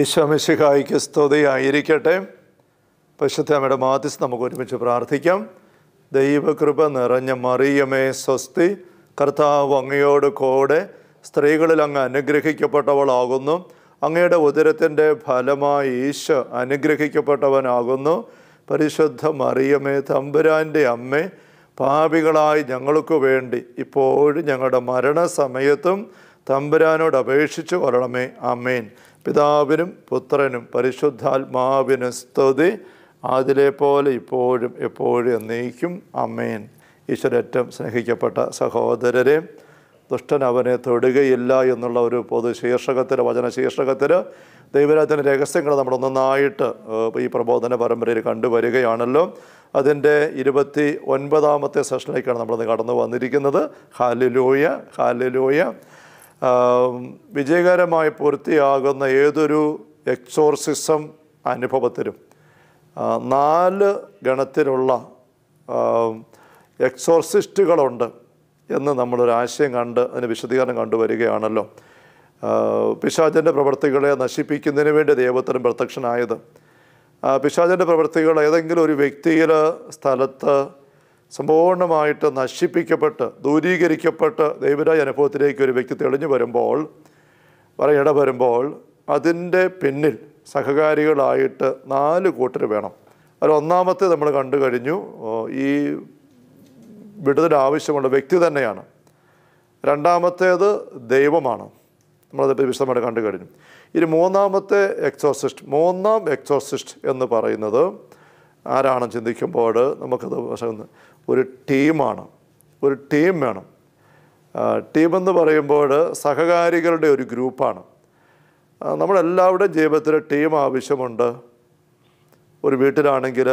ഈശോമിശിഹായിക്ക് സ്തുതിയായിരിക്കട്ടെ പശുദ്ധ അമ്മയുടെ മാതിസ് നമുക്ക് ഒരുമിച്ച് പ്രാർത്ഥിക്കാം ദൈവകൃപ നിറഞ്ഞ മറിയമേ സ്വസ്തി കർത്താവ് അങ്ങയോട് കോടെ സ്ത്രീകളിൽ അങ്ങ് അനുഗ്രഹിക്കപ്പെട്ടവളാകുന്നു അങ്ങയുടെ ഉദരത്തിൻ്റെ ഫലമായി ഈശോ അനുഗ്രഹിക്കപ്പെട്ടവനാകുന്നു പരിശുദ്ധ മറിയമേ തമ്പുരാൻ്റെ അമ്മ പാപികളായി ഞങ്ങൾക്ക് വേണ്ടി ഇപ്പോഴും ഞങ്ങളുടെ മരണസമയത്തും തമ്പുരാനോട് അപേക്ഷിച്ചു കൊള്ളണമേ അമ്മേൻ പിതാവിനും പുത്രനും പരിശുദ്ധാത്മാവിനും സ്തുതി അതിലെ പോലെ ഇപ്പോഴും എപ്പോഴും എന്നേക്കും അമ്മേൻ ഈശ്വരറ്റം സ്നേഹിക്കപ്പെട്ട സഹോദരരെ ദുഷ്ടൻ അവനെ തൊടുകയില്ല എന്നുള്ള ഒരു പൊതു ശീർഷകത്തിൽ വചന ശീർഷകത്തിൽ ദൈവരാജൻ്റെ രഹസ്യങ്ങൾ നമ്മൾ നന്നായിട്ട് ഈ പ്രബോധന പരമ്പരയിൽ കണ്ടുവരികയാണല്ലോ അതിൻ്റെ ഇരുപത്തി ഒൻപതാമത്തെ സെഷനിലേക്കാണ് നമ്മളത് കടന്നു വന്നിരിക്കുന്നത് ഹാലിലൂയ ഹാലിലൂയ വിജയകരമായി പൂർത്തിയാകുന്ന ഏതൊരു എക്സോർസിസം അനുഭവത്തിലും നാല് ഗണത്തിലുള്ള എക്സോർസിസ്റ്റുകളുണ്ട് എന്ന് നമ്മളൊരു ആശയം കണ്ട് അതിന് വിശദീകരണം കണ്ടുവരികയാണല്ലോ പിശാചൻ്റെ പ്രവർത്തികളെ നശിപ്പിക്കുന്നതിന് വേണ്ടി ദൈവത്തിന് പ്രത്യക്ഷനായത് പിശാചൻ്റെ പ്രവർത്തികൾ ഏതെങ്കിലും ഒരു വ്യക്തിയിൽ സ്ഥലത്ത് സമ്പൂർണ്ണമായിട്ട് നശിപ്പിക്കപ്പെട്ട് ദൂരീകരിക്കപ്പെട്ട് ദൈവരായ അനുഭവത്തിലേക്ക് ഒരു വ്യക്തി തെളിഞ്ഞു വരുമ്പോൾ വരെ ഇട വരുമ്പോൾ അതിൻ്റെ പിന്നിൽ സഹകാരികളായിട്ട് നാല് കൂട്ടർ വേണം അതിൽ ഒന്നാമത്തെ നമ്മൾ കണ്ടു കഴിഞ്ഞു ഈ വിടുതൽ ആവശ്യമുള്ള വ്യക്തി തന്നെയാണ് രണ്ടാമത്തേത് ദൈവമാണ് നമ്മളതിപ്പോൾ വിശദമായിട്ട് കണ്ടു കഴിഞ്ഞു ഇനി മൂന്നാമത്തെ എക്സോസിസ്റ്റ് മൂന്നാം എക്സോസിസ്റ്റ് എന്ന് പറയുന്നത് ആരാണെന്ന് ചിന്തിക്കുമ്പോൾ നമുക്കത് ഒരു ടീമാണ് ഒരു ടീം വേണം ടീമെന്ന് പറയുമ്പോൾ സഹകാരികളുടെ ഒരു ഗ്രൂപ്പാണ് നമ്മളെല്ലാവരുടെയും ജീവിതത്തിൽ ടീം ആവശ്യമുണ്ട് ഒരു വീട്ടിലാണെങ്കിൽ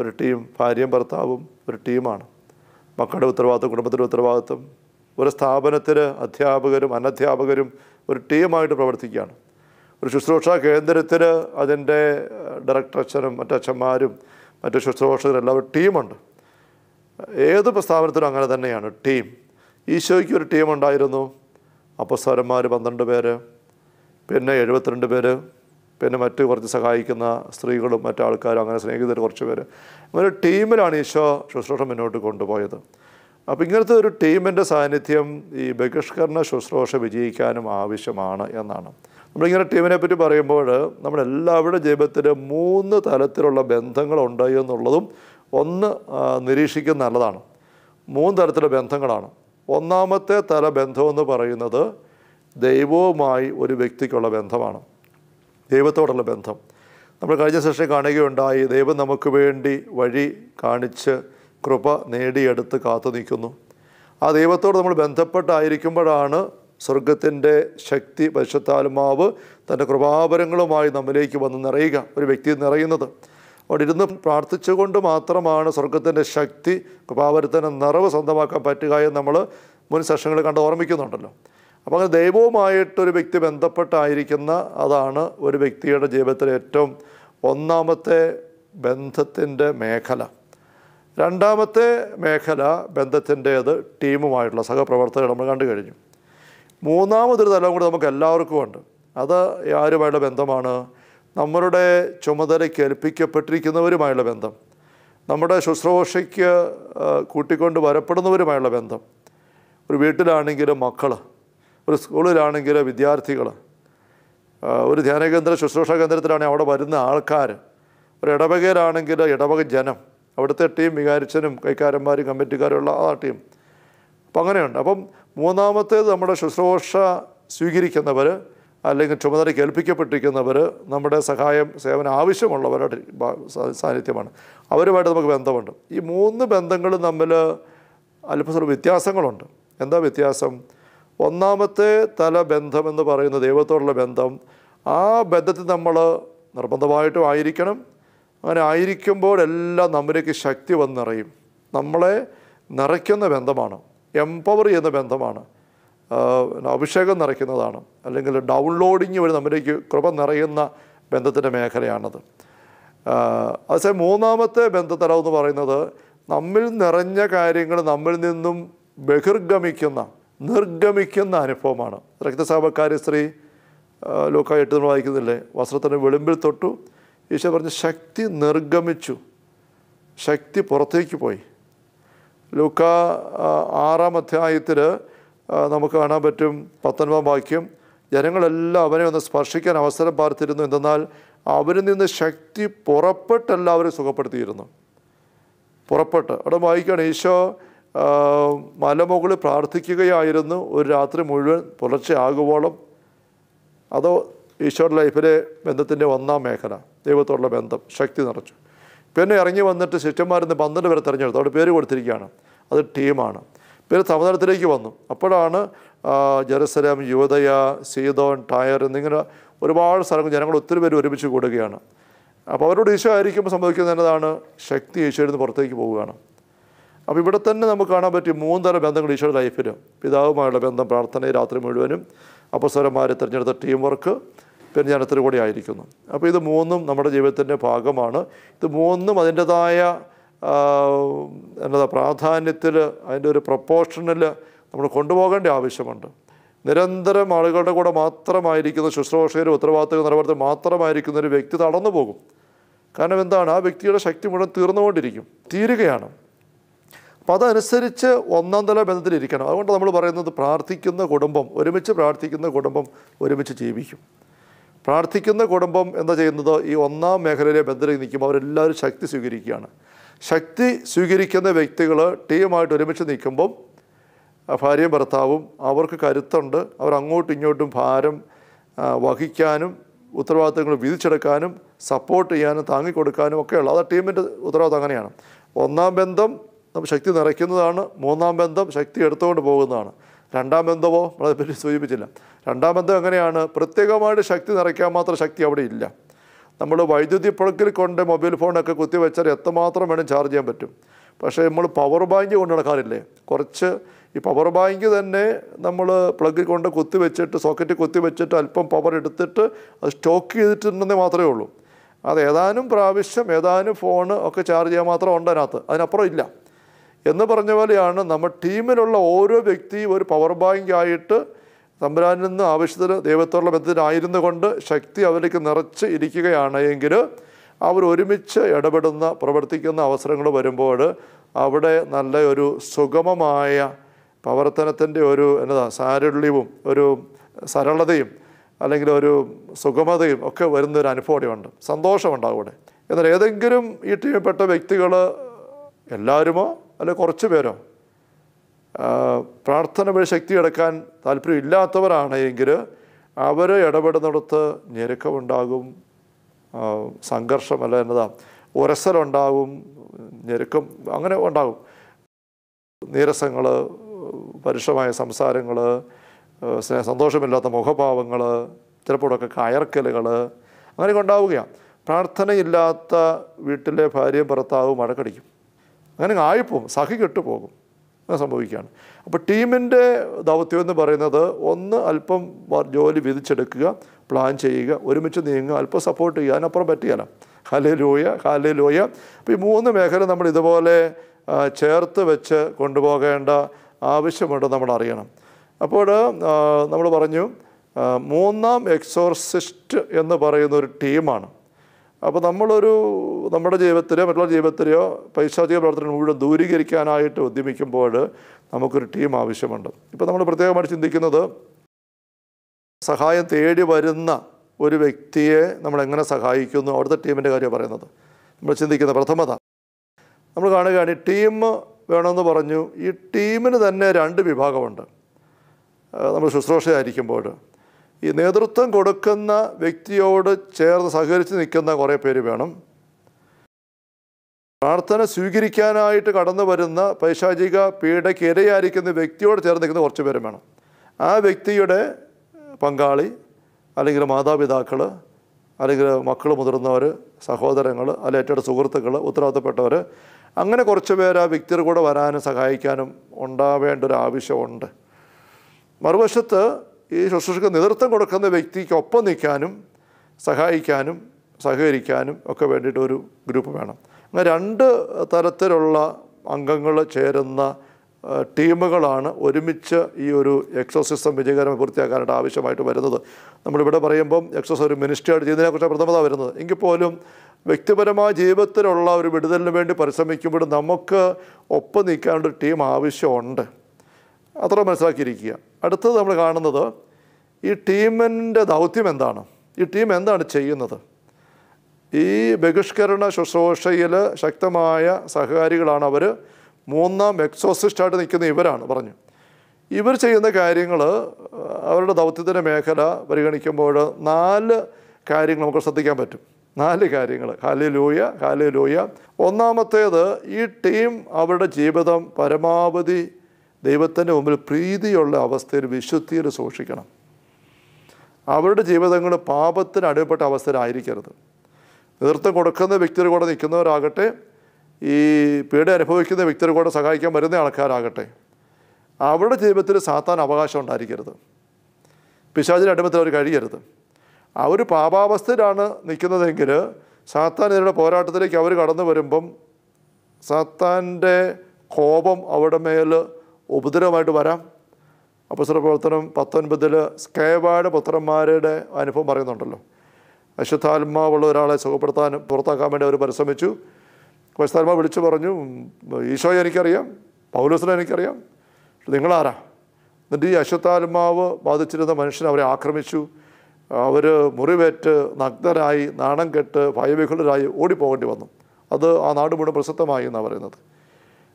ഒരു ടീം ഭാര്യയും ഭർത്താവും ഒരു ടീമാണ് മക്കളുടെ ഉത്തരവാദിത്വം കുടുംബത്തിൻ്റെ ഉത്തരവാദിത്വം ഒരു സ്ഥാപനത്തിൽ അധ്യാപകരും അനധ്യാപകരും ഒരു ടീമായിട്ട് പ്രവർത്തിക്കുകയാണ് ഒരു ശുശ്രൂഷ കേന്ദ്രത്തിൽ അതിൻ്റെ ഡയറക്ടർ അച്ഛനും മറ്റച്ഛന്മാരും മറ്റ് ശുശ്രൂഷകരും എല്ലാവരും ടീമുണ്ട് ഏത് പ്രസ്ഥാപനത്തിനും അങ്ങനെ തന്നെയാണ് ടീം ഈശോയ്ക്ക് ഒരു ടീം ഉണ്ടായിരുന്നു അപ്പസ്വരന്മാർ പന്ത്രണ്ട് പേര് പിന്നെ എഴുപത്തിരണ്ട് പേര് പിന്നെ മറ്റ് കുറച്ച് സഹായിക്കുന്ന സ്ത്രീകളും മറ്റാൾക്കാരും അങ്ങനെ സ്നേഹിതർ കുറച്ച് പേര് അങ്ങനെ ടീമിലാണ് ഈശോ ശുശ്രൂഷ മുന്നോട്ട് കൊണ്ടുപോയത് അപ്പോൾ ഇങ്ങനത്തെ ഒരു ടീമിൻ്റെ സാന്നിധ്യം ഈ ബഹിഷ്കരണ ശുശ്രൂഷ വിജയിക്കാനും ആവശ്യമാണ് എന്നാണ് നമ്മളിങ്ങനെ ടീമിനെ പറ്റി പറയുമ്പോൾ നമ്മളെല്ലാവരുടെ ജീവിതത്തിൽ മൂന്ന് തലത്തിലുള്ള ബന്ധങ്ങളുണ്ട് എന്നുള്ളതും ഒന്ന് നിരീക്ഷിക്കുന്ന നല്ലതാണ് മൂന്ന് തരത്തിലുള്ള ബന്ധങ്ങളാണ് ഒന്നാമത്തെ തല ബന്ധമെന്ന് പറയുന്നത് ദൈവവുമായി ഒരു വ്യക്തിക്കുള്ള ബന്ധമാണ് ദൈവത്തോടുള്ള ബന്ധം നമ്മൾ കഴിഞ്ഞ ശേഷം കാണുകയുണ്ടായി ദൈവം നമുക്ക് വേണ്ടി വഴി കാണിച്ച് കൃപ നേടിയെടുത്ത് കാത്തു നിൽക്കുന്നു ആ ദൈവത്തോട് നമ്മൾ ബന്ധപ്പെട്ടായിരിക്കുമ്പോഴാണ് സ്വർഗത്തിൻ്റെ ശക്തി പരിശുദ്ധാത്മാവ് തൻ്റെ കൃപാപരങ്ങളുമായി നമ്മിലേക്ക് വന്ന് നിറയുക ഒരു വ്യക്തി നിറയുന്നത് അവിടെ ഇരുന്ന് പ്രാർത്ഥിച്ചുകൊണ്ട് മാത്രമാണ് സ്വർഗത്തിൻ്റെ ശക്തി കൃപാപരത്തിൻ്റെ നിറവ് സ്വന്തമാക്കാൻ പറ്റുക എന്ന് നമ്മൾ മുൻ സെഷനുകൾ കണ്ട് ഓർമ്മിക്കുന്നുണ്ടല്ലോ അപ്പോൾ അങ്ങനെ ദൈവവുമായിട്ടൊരു വ്യക്തി ബന്ധപ്പെട്ടായിരിക്കുന്ന അതാണ് ഒരു വ്യക്തിയുടെ ജീവിതത്തിലെ ഏറ്റവും ഒന്നാമത്തെ ബന്ധത്തിൻ്റെ മേഖല രണ്ടാമത്തെ മേഖല ബന്ധത്തിൻ്റേത് ടീമുമായിട്ടുള്ള സഹപ്രവർത്തകർ നമ്മൾ കണ്ടു കഴിഞ്ഞു മൂന്നാമതൊരു തലം കൂടി നമുക്ക് എല്ലാവർക്കും ഉണ്ട് അത് ആരുമായുള്ള ബന്ധമാണ് നമ്മളുടെ ചുമതലയ്ക്ക് ഏൽപ്പിക്കപ്പെട്ടിരിക്കുന്നവരുമായുള്ള ബന്ധം നമ്മുടെ ശുശ്രൂഷയ്ക്ക് കൂട്ടിക്കൊണ്ട് വരപ്പെടുന്നവരുമായുള്ള ബന്ധം ഒരു വീട്ടിലാണെങ്കിൽ മക്കൾ ഒരു സ്കൂളിലാണെങ്കിൽ വിദ്യാർത്ഥികൾ ഒരു ധ്യാനകേന്ദ്ര ശുശ്രൂഷ കേന്ദ്രത്തിലാണെങ്കിൽ അവിടെ വരുന്ന ആൾക്കാർ ഒരു ഇടവകയിലാണെങ്കിൽ ഇടവക ജനം അവിടുത്തെ ടീം വികാരിച്ചനും കൈക്കാരന്മാരും കമ്മിറ്റിക്കാരും ഉള്ള ആ ടീം അപ്പം അങ്ങനെയുണ്ട് അപ്പം മൂന്നാമത്തേത് നമ്മുടെ ശുശ്രൂഷ സ്വീകരിക്കുന്നവർ അല്ലെങ്കിൽ ചുമതലയ്ക്ക് ഏൽപ്പിക്കപ്പെട്ടിരിക്കുന്നവർ നമ്മുടെ സഹായം സേവനം ആവശ്യമുള്ളവരുടെ സാന്നിധ്യമാണ് അവരുമായിട്ട് നമുക്ക് ബന്ധമുണ്ട് ഈ മൂന്ന് ബന്ധങ്ങൾ തമ്മിൽ അല്പസ്വല വ്യത്യാസങ്ങളുണ്ട് എന്താ വ്യത്യാസം ഒന്നാമത്തെ തല ബന്ധം എന്ന് പറയുന്ന ദൈവത്തോടുള്ള ബന്ധം ആ ബന്ധത്തിൽ നമ്മൾ നിർബന്ധമായിട്ടും ആയിരിക്കണം അങ്ങനെ ആയിരിക്കുമ്പോഴെല്ലാം നമ്മിലേക്ക് ശക്തി വന്നിറയും നമ്മളെ നിറയ്ക്കുന്ന ബന്ധമാണ് എംപവർ ചെയ്യുന്ന ബന്ധമാണ് അഭിഷേകം നിറയ്ക്കുന്നതാണ് അല്ലെങ്കിൽ ഡൗൺലോഡിങ് വഴി നമ്മിലേക്ക് കൃപ നിറയുന്ന ബന്ധത്തിൻ്റെ മേഖലയാണത് അതേ മൂന്നാമത്തെ ബന്ധത്തരം എന്ന് പറയുന്നത് നമ്മിൽ നിറഞ്ഞ കാര്യങ്ങൾ നമ്മിൽ നിന്നും ബഹിർഗമിക്കുന്ന നിർഗമിക്കുന്ന അനുഭവമാണ് രക്തസാപക്കാരി സ്ത്രീ ലോക്ക എട്ട് നമ്മൾ വായിക്കുന്നില്ലേ വസ്ത്രത്തിന് വെളുമ്പിൽ തൊട്ടു ഈശോ പറഞ്ഞ് ശക്തി നിർഗമിച്ചു ശക്തി പുറത്തേക്ക് പോയി ലൂക്ക ആറാം അധ്യായത്തിൽ നമുക്ക് കാണാൻ പറ്റും പത്തൊൻപതാം വാക്യം ജനങ്ങളെല്ലാം അവനെ ഒന്ന് സ്പർശിക്കാൻ അവസരം പാർത്തിരുന്നു എന്തെന്നാൽ അവരിൽ നിന്ന് ശക്തി പുറപ്പെട്ട് എല്ലാവരും സുഖപ്പെടുത്തിയിരുന്നു പുറപ്പെട്ട് അവിടെ വായിക്കുകയാണ് ഈശോ മലമുകളിൽ പ്രാർത്ഥിക്കുകയായിരുന്നു ഒരു രാത്രി മുഴുവൻ പുലർച്ചെ ആകുവോളം അതോ ഈശോയുടെ ലൈഫിലെ ബന്ധത്തിൻ്റെ ഒന്നാം മേഖല ദൈവത്തോടുള്ള ബന്ധം ശക്തി നിറച്ചു പിന്നെ ഇറങ്ങി വന്നിട്ട് ശിഷ്യന്മാരിന്ന് പന്ത്രണ്ട് പേരെ തിരഞ്ഞെടുത്തു അവിടെ പേര് കൊടുത്തിരിക്കുകയാണ് അത് ടീമാണ് പിന്നെ സമതലത്തിലേക്ക് വന്നു അപ്പോഴാണ് ജെറുസലേം യുവതയ സീതോൻ ടയർ എന്നിങ്ങനെ ഒരുപാട് സ്ഥലങ്ങൾ ജനങ്ങൾ ഒത്തിരി പേര് ഒരുമിച്ച് കൂടുകയാണ് അപ്പോൾ അവരോട് ഈശോ ആയിരിക്കുമ്പോൾ സംഭവിക്കുന്നത് എന്നതാണ് ശക്തി ഈശോയിൽ നിന്ന് പുറത്തേക്ക് പോവുകയാണ് അപ്പോൾ ഇവിടെ തന്നെ നമുക്ക് കാണാൻ പറ്റിയ മൂന്നര ബന്ധങ്ങൾ ഈശോയുടെ ലൈഫിൽ പിതാവുമായുള്ള ബന്ധം പ്രാർത്ഥനയിൽ രാത്രി മുഴുവനും അപ്പസ്വരന്മാരെ തിരഞ്ഞെടുത്ത ടീം വർക്ക് പെരുഞ്ഞാനത്തിൽ ആയിരിക്കുന്നു അപ്പോൾ ഇത് മൂന്നും നമ്മുടെ ജീവിതത്തിൻ്റെ ഭാഗമാണ് ഇത് മൂന്നും അതിൻ്റെതായ എന്നതാ പ്രാധാന്യത്തിൽ അതിൻ്റെ ഒരു പ്രപ്പോർഷനിൽ നമ്മൾ കൊണ്ടുപോകേണ്ട ആവശ്യമുണ്ട് നിരന്തരം ആളുകളുടെ കൂടെ മാത്രമായിരിക്കുന്ന ശുശ്രൂഷകരും ഉത്തരവാദിത്വ നിലവാരത്തിൽ മാത്രമായിരിക്കുന്ന ഒരു വ്യക്തി തടന്നു പോകും കാരണം എന്താണ് ആ വ്യക്തിയുടെ ശക്തി മുഴുവൻ തീർന്നുകൊണ്ടിരിക്കും തീരുകയാണ് അപ്പം അതനുസരിച്ച് ഒന്നാം തല ബന്ധത്തിലിരിക്കണം അതുകൊണ്ട് നമ്മൾ പറയുന്നത് പ്രാർത്ഥിക്കുന്ന കുടുംബം ഒരുമിച്ച് പ്രാർത്ഥിക്കുന്ന കുടുംബം ഒരുമിച്ച് ജീവിക്കും പ്രാർത്ഥിക്കുന്ന കുടുംബം എന്താ ചെയ്യുന്നത് ഈ ഒന്നാം മേഖലയിലെ ബന്ധത്തിൽ നിൽക്കുമ്പോൾ അവരെല്ലാവരും ശക്തി സ്വീകരിക്കുകയാണ് ശക്തി സ്വീകരിക്കുന്ന വ്യക്തികൾ ടീമായിട്ട് ഒരുമിച്ച് നിൽക്കുമ്പം ഭാര്യയും ഭർത്താവും അവർക്ക് കരുത്തുണ്ട് അവർ അങ്ങോട്ടും ഇങ്ങോട്ടും ഭാരം വഹിക്കാനും ഉത്തരവാദിത്തങ്ങൾ വിധിച്ചെടുക്കാനും സപ്പോർട്ട് ചെയ്യാനും താങ്ങിക്കൊടുക്കാനും ഒക്കെയുള്ള അതാ ടീമിൻ്റെ ഉത്തരവാദിത്തം അങ്ങനെയാണ് ഒന്നാം ബന്ധം ശക്തി നിറയ്ക്കുന്നതാണ് മൂന്നാം ബന്ധം ശക്തി എടുത്തുകൊണ്ട് പോകുന്നതാണ് രണ്ടാം ബന്ധമോ നമ്മളതിനെപ്പറ്റി സൂചിപ്പിച്ചില്ല രണ്ടാം ബന്ധം എങ്ങനെയാണ് പ്രത്യേകമായിട്ട് ശക്തി നിറയ്ക്കാൻ മാത്രം ശക്തി അവിടെ ഇല്ല നമ്മൾ വൈദ്യുതി പുഴക്കിൽ കൊണ്ട് മൊബൈൽ ഫോണൊക്കെ കുത്തിവെച്ചാൽ എത്രമാത്രം വേണം ചാർജ് ചെയ്യാൻ പറ്റും പക്ഷേ നമ്മൾ പവർ ബാങ്ക് കൊണ്ട് നടക്കാറില്ലേ കുറച്ച് ഈ പവർ ബാങ്ക് തന്നെ നമ്മൾ പ്ലഗ് കൊണ്ട് കുത്തി വെച്ചിട്ട് സോക്കറ്റ് കുത്തി വെച്ചിട്ട് അല്പം പവർ എടുത്തിട്ട് അത് സ്റ്റോക്ക് ചെയ്തിട്ടുണ്ടെന്നേ മാത്രമേ ഉള്ളൂ അത് ഏതാനും പ്രാവശ്യം ഏതാനും ഫോൺ ഒക്കെ ചാർജ് ചെയ്യാൻ മാത്രം ഉണ്ട് അതിനകത്ത് അതിനപ്പുറം ഇല്ല എന്ന് പറഞ്ഞ പോലെയാണ് നമ്മൾ ടീമിലുള്ള ഓരോ വ്യക്തിയും ഒരു പവർ ബാങ്ക് ആയിട്ട് തമ്പുരാനിൽ നിന്ന് ആവശ്യത്തിന് ദൈവത്തോടുള്ള ബന്ധത്തിനായിരുന്നു കൊണ്ട് ശക്തി അവരിലേക്ക് നിറച്ച് ഇരിക്കുകയാണ് എങ്കിൽ അവർ ഒരുമിച്ച് ഇടപെടുന്ന പ്രവർത്തിക്കുന്ന അവസരങ്ങൾ വരുമ്പോൾ അവിടെ നല്ല ഒരു സുഗമമായ പ്രവർത്തനത്തിൻ്റെ ഒരു എന്താ സാരുള്യവും ഒരു സരളതയും അല്ലെങ്കിൽ ഒരു സുഗമതയും ഒക്കെ വരുന്ന ഒരു ഉണ്ട് സന്തോഷമുണ്ടാവും അവിടെ എന്നാൽ ഏതെങ്കിലും ഈ ടീമിൽപ്പെട്ട വ്യക്തികൾ എല്ലാവരുമോ അല്ലെ കുറച്ച് പേരോ പ്രാർത്ഥന വഴി ശക്തി എടുക്കാൻ താല്പര്യമില്ലാത്തവരാണ് എങ്കിൽ അവർ ഇടപെടുന്നിടത്ത് ഞെരുക്കമുണ്ടാകും സംഘർഷമല്ല എന്നതാ ഉരസലുണ്ടാകും ഞെരുക്കം അങ്ങനെ ഉണ്ടാകും നീരസങ്ങൾ പരുഷമായ സംസാരങ്ങൾ സന്തോഷമില്ലാത്ത മുഖഭാവങ്ങൾ ചിലപ്പോഴൊക്കെ കയർക്കലുകൾ അങ്ങനെയൊക്കെ ഉണ്ടാവുകയാണ് പ്രാർത്ഥനയില്ലാത്ത വീട്ടിലെ ഭാര്യയും ഭർത്താവും മഴക്കടിക്കും അങ്ങനെ ആയിപ്പോകും സഹി കെട്ടുപോകും അങ്ങനെ സംഭവിക്കുകയാണ് അപ്പോൾ ടീമിൻ്റെ ദൗത്യം എന്ന് പറയുന്നത് ഒന്ന് അല്പം ജോലി വിധിച്ചെടുക്കുക പ്ലാൻ ചെയ്യുക ഒരുമിച്ച് നീങ്ങുക അല്പം സപ്പോർട്ട് ചെയ്യുക അതിനപ്പുറം പറ്റുകയില്ല ഹലേ ലോയ ഹലേ ലോയ അപ്പോൾ ഈ മൂന്ന് മേഖല നമ്മൾ ഇതുപോലെ ചേർത്ത് വെച്ച് കൊണ്ടുപോകേണ്ട ആവശ്യമുണ്ട് നമ്മൾ അറിയണം അപ്പോൾ നമ്മൾ പറഞ്ഞു മൂന്നാം എക്സോർസിസ്റ്റ് എന്ന് പറയുന്ന ഒരു ടീമാണ് അപ്പോൾ നമ്മളൊരു നമ്മുടെ ജീവിതത്തിലോ മറ്റുള്ള ജീവിതത്തിലെയോ പൈശാചിക പ്രവർത്തനം മുഴുവൻ ദൂരീകരിക്കാനായിട്ട് ഉദ്യമിക്കുമ്പോൾ നമുക്കൊരു ടീം ആവശ്യമുണ്ട് ഇപ്പോൾ നമ്മൾ പ്രത്യേകമായിട്ട് ചിന്തിക്കുന്നത് സഹായം തേടി വരുന്ന ഒരു വ്യക്തിയെ നമ്മൾ എങ്ങനെ സഹായിക്കുന്നു അവിടുത്തെ ടീമിൻ്റെ കാര്യമാണ് പറയുന്നത് നമ്മൾ ചിന്തിക്കുന്ന പ്രഥമത നമ്മൾ കാണുകയാണ് ടീം വേണമെന്ന് പറഞ്ഞു ഈ ടീമിന് തന്നെ രണ്ട് വിഭാഗമുണ്ട് നമ്മൾ ശുശ്രൂഷയായിരിക്കുമ്പോൾ ഈ നേതൃത്വം കൊടുക്കുന്ന വ്യക്തിയോട് ചേർന്ന് സഹകരിച്ച് നിൽക്കുന്ന കുറേ പേര് വേണം പ്രാർത്ഥന സ്വീകരിക്കാനായിട്ട് കടന്നു വരുന്ന പൈശാചിക പീഡയ്ക്ക് ഇരയായിരിക്കുന്ന വ്യക്തിയോട് ചേർന്ന് നിൽക്കുന്ന കുറച്ച് പേരും വേണം ആ വ്യക്തിയുടെ പങ്കാളി അല്ലെങ്കിൽ മാതാപിതാക്കൾ അല്ലെങ്കിൽ മക്കൾ മുതിർന്നവർ സഹോദരങ്ങൾ അല്ലെങ്കിൽ ഏറ്റവും സുഹൃത്തുക്കൾ ഉത്തരവാദിത്തപ്പെട്ടവർ അങ്ങനെ കുറച്ച് പേര് ആ വ്യക്തിയുടെ കൂടെ വരാനും സഹായിക്കാനും ഉണ്ടാവേണ്ട ഒരു ആവശ്യമുണ്ട് മറുവശത്ത് ഈ ശുശ്രൂഷക്ക് നേതൃത്വം കൊടുക്കുന്ന ഒപ്പം നിൽക്കാനും സഹായിക്കാനും സഹകരിക്കാനും ഒക്കെ വേണ്ടിയിട്ട് ഒരു ഗ്രൂപ്പ് വേണം അങ്ങനെ രണ്ട് തരത്തിലുള്ള അംഗങ്ങൾ ചേരുന്ന ടീമുകളാണ് ഒരുമിച്ച് ഈ ഒരു എക്സോസിസം വിജയകരമായി പൂർത്തിയാക്കാനായിട്ട് ആവശ്യമായിട്ട് വരുന്നത് നമ്മളിവിടെ പറയുമ്പം എക്സോസ് ഒരു മിനിസ്റ്ററായിട്ട് ചെയ്യുന്നതിനെക്കുറിച്ച് പ്രഥമത വരുന്നത് എങ്കിൽ പോലും വ്യക്തിപരമായ ജീവിതത്തിലുള്ള ഒരു വിടുതലിന് വേണ്ടി പരിശ്രമിക്കുമ്പോൾ നമുക്ക് ഒപ്പം നിൽക്കാനൊരു ടീം ആവശ്യമുണ്ട് അത്ര മനസ്സിലാക്കിയിരിക്കുക അടുത്തത് നമ്മൾ കാണുന്നത് ഈ ടീമിൻ്റെ ദൗത്യം എന്താണ് ഈ ടീം എന്താണ് ചെയ്യുന്നത് ഈ ബഹിഷ്കരണ ശുശ്രൂഷയിൽ ശക്തമായ സഹകാരികളാണ് അവർ മൂന്നാം എക്സോസിസ്റ്റായിട്ട് നിൽക്കുന്ന ഇവരാണ് പറഞ്ഞു ഇവർ ചെയ്യുന്ന കാര്യങ്ങൾ അവരുടെ ദൗത്യത്തിൻ്റെ മേഖല പരിഗണിക്കുമ്പോൾ നാല് കാര്യങ്ങൾ നമുക്ക് ശ്രദ്ധിക്കാൻ പറ്റും നാല് കാര്യങ്ങൾ ഹാലി ലൂയ ഹാലി ലൂയ ഒന്നാമത്തേത് ഈ ടീം അവരുടെ ജീവിതം പരമാവധി ദൈവത്തിൻ്റെ മുമ്പിൽ പ്രീതിയുള്ള അവസ്ഥയിൽ വിശുദ്ധിയിൽ സൂക്ഷിക്കണം അവരുടെ ജീവിതങ്ങൾ പാപത്തിന് അടിപ്പെട്ട അവസ്ഥയിലായിരിക്കരുത് നേതൃത്വം കൊടുക്കുന്ന വ്യക്തിയുടെ കൂടെ നിൽക്കുന്നവരാകട്ടെ ഈ പീഡ അനുഭവിക്കുന്ന വ്യക്തിയുടെ കൂടെ സഹായിക്കാൻ വരുന്ന ആൾക്കാരാകട്ടെ അവരുടെ ജീവിതത്തിൽ സാത്താൻ അവകാശം ഉണ്ടായിരിക്കരുത് പിശാചിൻ്റെ അടിമത്തിൽ അവർ കഴിയരുത് അവർ പാപാവസ്ഥയിലാണ് നിൽക്കുന്നതെങ്കിൽ സാത്താൻ സാത്താനെതിരുടെ പോരാട്ടത്തിലേക്ക് അവർ കടന്നു വരുമ്പം സാത്താൻ്റെ കോപം അവരുടെ മേൽ ഉപദ്രവമായിട്ട് വരാം അപ്പസര പ്രവർത്തനം പത്തൊൻപതിൽ സ്കേവാട് പുത്രന്മാരുടെ അനുഭവം പറയുന്നുണ്ടല്ലോ അശ്വത്ഥാത്മാവുള്ള ഒരാളെ സുഖപ്പെടുത്താൻ പുറത്താക്കാൻ വേണ്ടി അവർ പരിശ്രമിച്ചു പരിശുദ്ധാത്മ വിളിച്ചു പറഞ്ഞു ഈശോയെ എനിക്കറിയാം പൗലോസിനെ എനിക്കറിയാം നിങ്ങളാരാ എന്നിട്ട് ഈ അശ്വത്ഥാത്മാവ് ബാധിച്ചിരുന്ന മനുഷ്യനെ അവരെ ആക്രമിച്ചു അവർ മുറിവേറ്റ് നഗ്നരായി നാണം കെട്ട് ഭയവിഹുലരായി ഓടിപ്പോകേണ്ടി വന്നു അത് ആ നാട് മുഴുവൻ എന്നാണ് പറയുന്നത്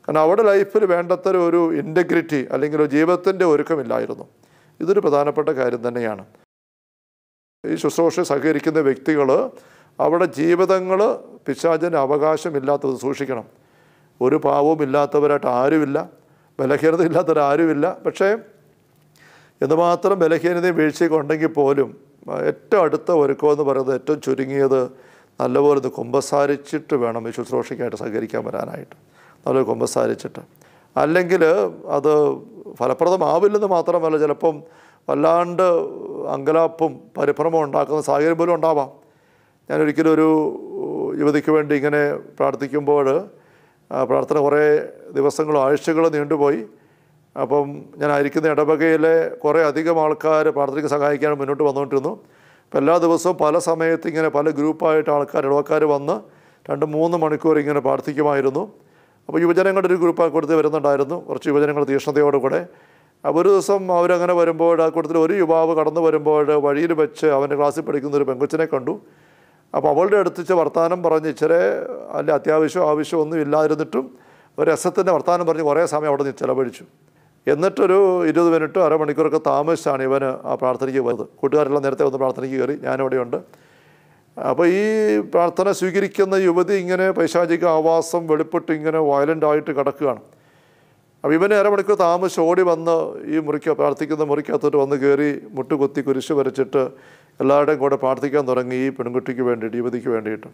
കാരണം അവിടെ ലൈഫിൽ വേണ്ടത്ര ഒരു ഇൻറ്റഗ്രിറ്റി അല്ലെങ്കിൽ ഒരു ജീവിതത്തിൻ്റെ ഒരുക്കമില്ലായിരുന്നു ഇതൊരു പ്രധാനപ്പെട്ട കാര്യം തന്നെയാണ് ഈ ശുശ്രൂഷ സഹകരിക്കുന്ന വ്യക്തികൾ അവിടെ ജീവിതങ്ങൾ പിശാചിന് അവകാശമില്ലാത്തത് സൂക്ഷിക്കണം ഒരു പാവവും ഇല്ലാത്തവരായിട്ട് ആരുമില്ല ബലഹീനത ഇല്ലാത്തവരാരുമില്ല പക്ഷേ എന്തുമാത്രം ബലഹീനതയും വീഴ്ചയൊക്കെ ഉണ്ടെങ്കിൽ പോലും ഏറ്റവും അടുത്ത ഒരുക്കമെന്ന് പറയുന്നത് ഏറ്റവും ചുരുങ്ങിയത് നല്ലപോലെ ഇത് കുമ്പസാരിച്ചിട്ട് വേണം ഈ ശുശ്രൂഷയ്ക്കായിട്ട് സഹകരിക്കാൻ വരാനായിട്ട് നമ്മൾ കുമ്പസാരിച്ചിട്ട് അല്ലെങ്കിൽ അത് ഫലപ്രദമാവില്ലെന്ന് മാത്രമല്ല ചിലപ്പം വല്ലാണ്ട് അങ്കലാപ്പും പരിഭ്രമവും ഉണ്ടാക്കുന്ന സാഹചര്യം പോലും ഉണ്ടാവാം ഞാനൊരിക്കലും ഒരു യുവതിക്ക് വേണ്ടി ഇങ്ങനെ പ്രാർത്ഥിക്കുമ്പോൾ പ്രാർത്ഥന കുറേ ദിവസങ്ങളും ആഴ്ചകളോ നീണ്ടുപോയി അപ്പം ഞാൻ ആയിരിക്കുന്ന ഇടവകയിലെ കുറേ അധികം ആൾക്കാർ പ്രാർത്ഥനയ്ക്ക് സഹായിക്കാൻ മുന്നോട്ട് വന്നുകൊണ്ടിരുന്നു അപ്പോൾ എല്ലാ ദിവസവും പല സമയത്ത് ഇങ്ങനെ പല ഗ്രൂപ്പായിട്ട് ആൾക്കാർ ഇടവക്കാർ വന്ന് രണ്ട് മൂന്ന് മണിക്കൂർ ഇങ്ങനെ പ്രാർത്ഥിക്കുമായിരുന്നു അപ്പോൾ യുവജനങ്ങളുടെ ഒരു ഗ്രൂപ്പ് ആ കൂട്ടത്തിൽ വരുന്നുണ്ടായിരുന്നു കുറച്ച് യുവജനങ്ങൾ തീക്ഷ്ണതയോടുകൂടെ ഒരു ദിവസം അവരങ്ങനെ വരുമ്പോൾ ആ കൂട്ടത്തിൽ ഒരു യുവാവ് കടന്നു വരുമ്പോൾ വഴിയിൽ വെച്ച് അവൻ്റെ ക്ലാസ്സിൽ പഠിക്കുന്ന ഒരു പെങ്കുച്ചിനെ കണ്ടു അപ്പോൾ അവളുടെ അടുത്ത് വർത്തമാനം പറഞ്ഞ് ഇച്ചിരി അല്ല അത്യാവശ്യം ആവശ്യം ഒന്നും ഇല്ലാതിരുന്നിട്ടും ഒരു രസത്തിൻ്റെ വർത്തമാനം പറഞ്ഞ് കുറേ സമയം അവിടെ നിന്ന് ചിലവഴിച്ചു എന്നിട്ടൊരു ഇരുപത് മിനിറ്റ് അരമണിക്കൂറൊക്കെ താമസിച്ചാണ് ഇവന് ആ പ്രാർത്ഥനയ്ക്ക് വരുന്നത് കൂട്ടുകാരെല്ലാം നേരത്തെ വന്ന് പ്രാർത്ഥനയ്ക്ക് കയറി ഞാനിവിടെയുണ്ട് അപ്പോൾ ഈ പ്രാർത്ഥന സ്വീകരിക്കുന്ന യുവതി ഇങ്ങനെ പൈശാചിക ആവാസം വെളിപ്പെട്ട് ഇങ്ങനെ വയലൻ്റ് ആയിട്ട് കിടക്കുകയാണ് അപ്പോൾ ഇവനെ അരമണിക്കൂർ താമസം ഓടി വന്ന് ഈ മുറിക്ക പ്രാർത്ഥിക്കുന്ന മുറിക്കകത്തോട്ട് വന്ന് കയറി മുട്ടുകുത്തി കുരിശ് വരച്ചിട്ട് എല്ലാവരുടെയും കൂടെ പ്രാർത്ഥിക്കാൻ തുടങ്ങി ഈ പെൺകുട്ടിക്ക് വേണ്ടിയിട്ട് യുവതിക്ക് വേണ്ടിയിട്ട്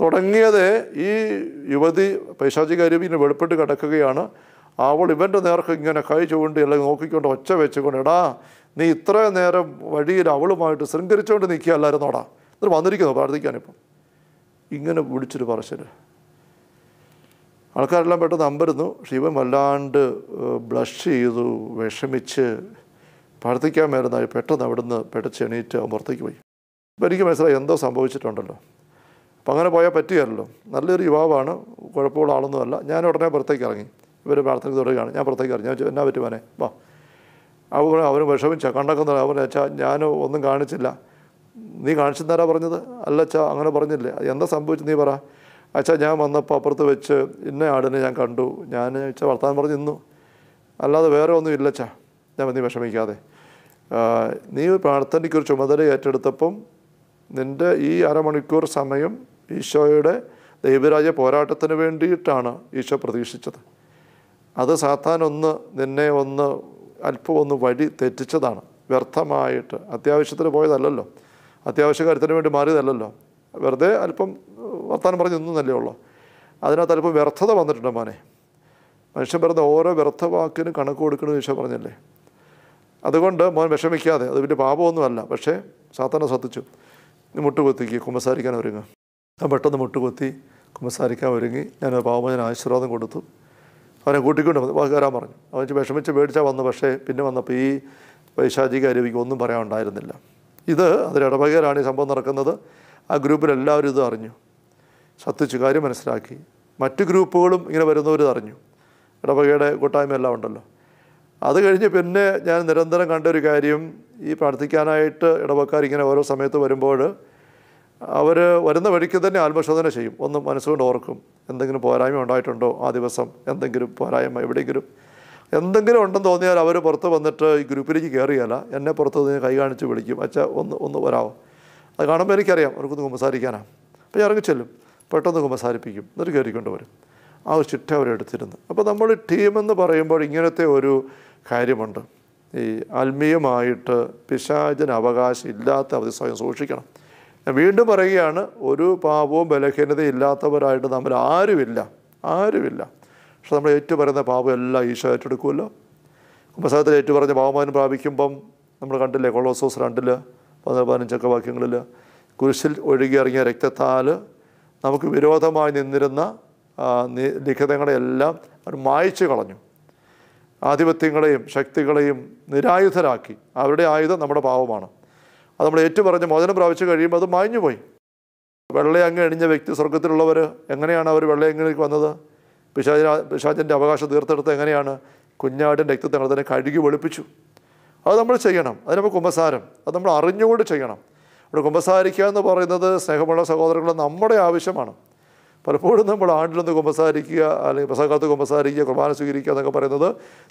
തുടങ്ങിയത് ഈ യുവതി പൈശാചിക അരുവിന് വെളിപ്പെട്ട് കിടക്കുകയാണ് അവൾ ഇവൻ്റെ നേർക്ക് ഇങ്ങനെ കൈ ചൂണ്ടി അല്ലെങ്കിൽ നോക്കിക്കൊണ്ട് ഒച്ച വെച്ചുകൊണ്ട് എടാ നീ ഇത്രയും നേരം വഴിയിൽ അവളുമായിട്ട് ശൃംഖരിച്ചുകൊണ്ട് നിൽക്കുകയല്ലായിരുന്നോടാ എന്നിട്ട് വന്നിരിക്കുന്നു പ്രാർത്ഥിക്കാനിപ്പം ഇങ്ങനെ വിളിച്ചിട്ട് പറശ്ശില് ആൾക്കാരെല്ലാം പെട്ടെന്ന് അമ്പരുന്നു ശിവൻ വല്ലാണ്ട് ബ്ലഷ് ചെയ്തു വിഷമിച്ച് പ്രാർത്ഥിക്കാൻ മേലെന്നായി പെട്ടെന്ന് അവിടുന്ന് പെട്ടച്ച് എണീറ്റ് പുറത്തേക്ക് പോയി അപ്പോൾ എനിക്ക് മനസ്സിലായി എന്തോ സംഭവിച്ചിട്ടുണ്ടല്ലോ അപ്പം അങ്ങനെ പോയാൽ പറ്റുകയല്ലോ നല്ലൊരു യുവാവാണ് കുഴപ്പമുള്ള ആളൊന്നുമല്ല ഞാൻ ഉടനെ പുറത്തേക്ക് ഇറങ്ങി ഇവർ പ്രാർത്ഥന തുടരുകയാണ് ഞാൻ പുറത്തേക്ക് ഇറങ്ങി ഞാൻ എന്നാ പറ്റുമാനെ വാ അവൻ അവന് വിഷമിച്ച കണ്ടൊക്കെ അവൻ വെച്ചാൽ ഞാൻ ഒന്നും കാണിച്ചില്ല നീ കാണിച്ചെന്നാരാ പറഞ്ഞത് അല്ല അച്ഛാ അങ്ങനെ പറഞ്ഞില്ലേ എന്താ സംഭവിച്ചത് നീ പറ അച്ഛാ ഞാൻ വന്നപ്പോൾ അപ്പുറത്ത് വെച്ച് ഇന്ന ആടിനെ ഞാൻ കണ്ടു ഞാൻ അച്ഛാ വർത്താനം പറഞ്ഞു നിന്നു അല്ലാതെ വേറെ ഒന്നും ഇല്ല അച്ഛാ ഞാൻ നീ വിഷമിക്കാതെ നീ പ്രാർത്ഥനയ്ക്ക് ഒരു ചുമതല ഏറ്റെടുത്തപ്പം നിൻ്റെ ഈ അരമണിക്കൂർ സമയം ഈശോയുടെ ദൈവരാജ്യ പോരാട്ടത്തിന് വേണ്ടിയിട്ടാണ് ഈശോ പ്രതീക്ഷിച്ചത് അത് സാത്താൻ ഒന്ന് നിന്നെ ഒന്ന് അല്പം ഒന്ന് വഴി തെറ്റിച്ചതാണ് വ്യർത്ഥമായിട്ട് അത്യാവശ്യത്തിന് പോയതല്ലല്ലോ അത്യാവശ്യ കാര്യത്തിന് വേണ്ടി മാറിയതല്ലല്ലോ വെറുതെ അല്പം വർത്തമാനം പറഞ്ഞു നിന്നല്ലേ ഉള്ളൂ അതിനകത്ത് അല്പം വ്യർത്ഥത വന്നിട്ടുണ്ട് മോനെ മനുഷ്യൻ പറഞ്ഞ ഓരോ വ്യർത്ഥവാക്കിന് കണക്ക് കൊടുക്കണമെന്ന് ഈശോ പറഞ്ഞല്ലേ അതുകൊണ്ട് മോൻ വിഷമിക്കാതെ അത് വലിയ പാപമൊന്നുമല്ല പക്ഷേ സാത്താനെ സത്തിച്ചു മുട്ടുകുത്തിക്ക് കുമ്പസാരിക്കാൻ ഒരുങ്ങുക ഞാൻ പെട്ടെന്ന് മുട്ടുകുത്തി കുമ്പസാരിക്കാൻ ഒരുങ്ങി ഞാൻ പാപം ഞാൻ ആശീർവാദം കൊടുത്തു അവനെ കൂട്ടിക്കൊണ്ട് വരാൻ പറഞ്ഞു അവൻ വിഷമിച്ച് പേടിച്ചാൽ വന്നു പക്ഷേ പിന്നെ വന്നപ്പോൾ ഈ വൈശാചിക അരുവിക്ക് ഒന്നും പറയാനുണ്ടായിരുന്നില്ല ഇത് അതിലിടപെടലാണ് ഈ സംഭവം നടക്കുന്നത് ആ ഗ്രൂപ്പിലെല്ലാവരും ഇത് അറിഞ്ഞു സത്യിച്ചു കാര്യം മനസ്സിലാക്കി മറ്റ് ഗ്രൂപ്പുകളും ഇങ്ങനെ വരുന്നവർ അറിഞ്ഞു ഇടവകയുടെ കൂട്ടായ്മയെല്ലാം ഉണ്ടല്ലോ അത് കഴിഞ്ഞ് പിന്നെ ഞാൻ നിരന്തരം കണ്ട ഒരു കാര്യം ഈ പ്രാർത്ഥിക്കാനായിട്ട് ഇടവക്കാർ ഇങ്ങനെ ഓരോ സമയത്ത് വരുമ്പോൾ അവർ വരുന്ന വഴിക്ക് തന്നെ ആത്മശോധന ചെയ്യും ഒന്ന് മനസ്സുകൊണ്ട് ഓർക്കും എന്തെങ്കിലും പോരായ്മ ഉണ്ടായിട്ടുണ്ടോ ആ ദിവസം എന്തെങ്കിലും പോരായ്മ എവിടെയെങ്കിലും എന്തെങ്കിലും ഉണ്ടെന്ന് തോന്നിയാൽ അവർ പുറത്ത് വന്നിട്ട് ഈ ഗ്രൂപ്പിലേക്ക് കയറിയല്ല എന്നെ പുറത്ത് നിന്ന് കൈ കാണിച്ച് വിളിക്കും അച്ഛ ഒന്ന് ഒന്ന് വരാമോ അത് കാണുമ്പോൾ എനിക്കറിയാം അവർക്കൊന്ന് കുമ്പസാരിക്കാനാണ് അപ്പോൾ ഇറങ്ങി ചെല്ലും പെട്ടെന്ന് കുമ്പസാരിപ്പിക്കും എന്നിട്ട് കയറിക്കൊണ്ട് വരും ആ ഒരു ചിട്ട അവരെടുത്തിരുന്നു അപ്പോൾ നമ്മൾ ടീമെന്ന് പറയുമ്പോൾ ഇങ്ങനത്തെ ഒരു കാര്യമുണ്ട് ഈ ആത്മീയമായിട്ട് പിശാചന അവകാശം ഇല്ലാത്ത അവധി സ്വയം സൂക്ഷിക്കണം ഞാൻ വീണ്ടും പറയുകയാണ് ഒരു പാപവും ബലഹീനതയും ഇല്ലാത്തവരായിട്ട് നമ്മൾ ആരുമില്ല ആരുമില്ല പക്ഷെ നമ്മൾ ഏറ്റു പറയുന്ന പാപം എല്ലാം ഈശോ ഏറ്റെടുക്കുമല്ലോ കുംഭസാരത്തിൽ ഏറ്റു പറഞ്ഞ പാപമാനം പ്രാപിക്കുമ്പം നമ്മൾ കണ്ടില്ലേ കൊളോസോസ് രണ്ടില് പതിനാല് പതിനഞ്ചൊക്കെ വാക്യങ്ങളിൽ കുരിശിൽ ഒഴുകിയിറങ്ങിയ രക്തത്താൽ നമുക്ക് വിരോധമായി നിന്നിരുന്ന ലിഖിതങ്ങളെല്ലാം അവർ മായച്ചു കളഞ്ഞു ആധിപത്യങ്ങളെയും ശക്തികളെയും നിരായുധരാക്കി അവരുടെ ആയുധം നമ്മുടെ പാവമാണ് അത് നമ്മൾ ഏറ്റു പറഞ്ഞ് മോചനം പ്രാപിച്ചു കഴിയുമ്പോൾ അത് മായഞ്ഞു പോയി വെള്ളയങ്ങ് എണിഞ്ഞ വ്യക്തി സ്വർഗത്തിലുള്ളവർ എങ്ങനെയാണ് അവർ വെള്ളയങ്ങിലേക്ക് വന്നത് പിശാചിന് പിശാചിൻ്റെ അവകാശം തീർത്തെടുത്ത് എങ്ങനെയാണ് കുഞ്ഞാടിൻ്റെ രക്തത്തിന് അതിനെ കഴുകി വെളുപ്പിച്ചു അത് നമ്മൾ ചെയ്യണം അത് നമ്മൾ കുമ്പസാരം അത് നമ്മൾ അറിഞ്ഞുകൊണ്ട് ചെയ്യണം ഇവിടെ കുമ്പസാരിക്കുക എന്ന് പറയുന്നത് സ്നേഹമുള്ള സഹോദരങ്ങൾ നമ്മുടെ ആവശ്യമാണ് പലപ്പോഴും നമ്മൾ ആണ്ടിലൊന്ന് കുമ്പസാരിക്കുക അല്ലെങ്കിൽ പ്രസംഗത്ത് കുമ്പസാരിക്കുക കുർബാന സ്വീകരിക്കുക എന്നൊക്കെ പറയുന്നത്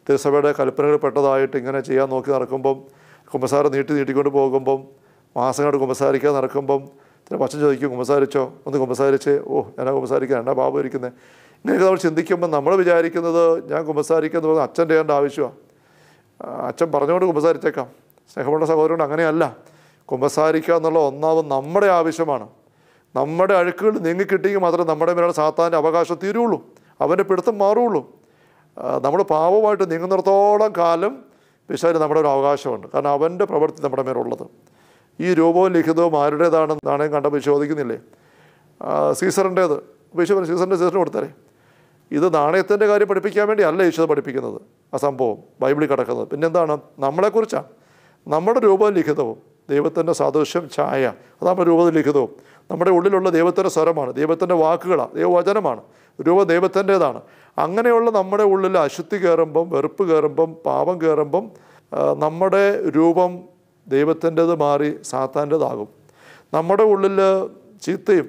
തിരുസഭയുടെ കൽപ്പനകൾ പെട്ടതായിട്ട് ഇങ്ങനെ ചെയ്യാൻ നോക്കി നടക്കുമ്പം കുമ്പസാരം നീട്ടി നീട്ടിക്കൊണ്ട് പോകുമ്പം മാസങ്ങളുടെ കുമ്പസാരിക്കുക നടക്കുമ്പം ചില അച്ഛൻ ചോദിക്കും കുമ്പസാരിച്ചോ ഒന്ന് കുമ്പസാരിച്ച് ഓ എന്നാ കുമ്പസാരിക്കാൻ എന്നാ ബാബു ഇരിക്കുന്നത് ഇങ്ങനെയൊക്കെ നമ്മൾ ചിന്തിക്കുമ്പോൾ നമ്മൾ വിചാരിക്കുന്നത് ഞാൻ കുമ്പസാരിക്കുന്നത് പറഞ്ഞാൽ അച്ഛൻ ചെയ്യേണ്ട ആവശ്യമാണ് അച്ഛൻ പറഞ്ഞുകൊണ്ട് കുമ്പസാരിച്ചേക്കാം സ്നേഹമുള്ള സഹോദരനോട് അങ്ങനെയല്ല കുമ്പസാരിക്കുക എന്നുള്ള ഒന്നാമത് നമ്മുടെ ആവശ്യമാണ് നമ്മുടെ അഴുക്കുകൾ നീങ്ങിക്കിട്ടിയെങ്കിൽ മാത്രമേ നമ്മുടെ മേലുള്ള സാത്താൻ്റെ അവകാശം തീരുള്ളൂ അവൻ്റെ പിടുത്തം മാറുകയുള്ളൂ നമ്മൾ പാവമായിട്ട് നീങ്ങുന്നിടത്തോളം കാലം പിശാരി നമ്മുടെ ഒരു അവകാശമുണ്ട് കാരണം അവൻ്റെ പ്രവൃത്തി നമ്മുടെ മേലുള്ളത് ഈ രൂപവും ലിഖിതവും ആരുടേതാണെന്ന് നാണയം കണ്ടപ്പോൾ ചോദിക്കുന്നില്ലേ സീസറിൻ്റേത് വിശ്വൻ സീസറിൻ്റെ സീസറിന് കൊടുത്തരേ ഇത് നാണയത്തിൻ്റെ കാര്യം പഠിപ്പിക്കാൻ വേണ്ടി അല്ല ഈശോ പഠിപ്പിക്കുന്നത് ആ സംഭവം ബൈബിളിൽ കിടക്കുന്നത് പിന്നെന്താണ് നമ്മളെക്കുറിച്ചാണ് നമ്മുടെ രൂപം ലിഖിതവും ദൈവത്തിൻ്റെ സാദൃശ്യം ഛായ അത് നമ്മുടെ രൂപത്തിൽ ലിഖിതവും നമ്മുടെ ഉള്ളിലുള്ള ദൈവത്തിൻ്റെ സ്വരമാണ് ദൈവത്തിൻ്റെ വാക്കുകളാണ് ദൈവവചനമാണ് രൂപം ദൈവത്തിൻ്റേതാണ് അങ്ങനെയുള്ള നമ്മുടെ ഉള്ളിൽ അശുദ്ധി കയറുമ്പം വെറുപ്പ് കയറുമ്പം പാപം കയറുമ്പം നമ്മുടെ രൂപം ദൈവത്തിൻ്റേത് മാറി സാത്താൻ്റേതാകും നമ്മുടെ ഉള്ളിൽ ചീത്തയും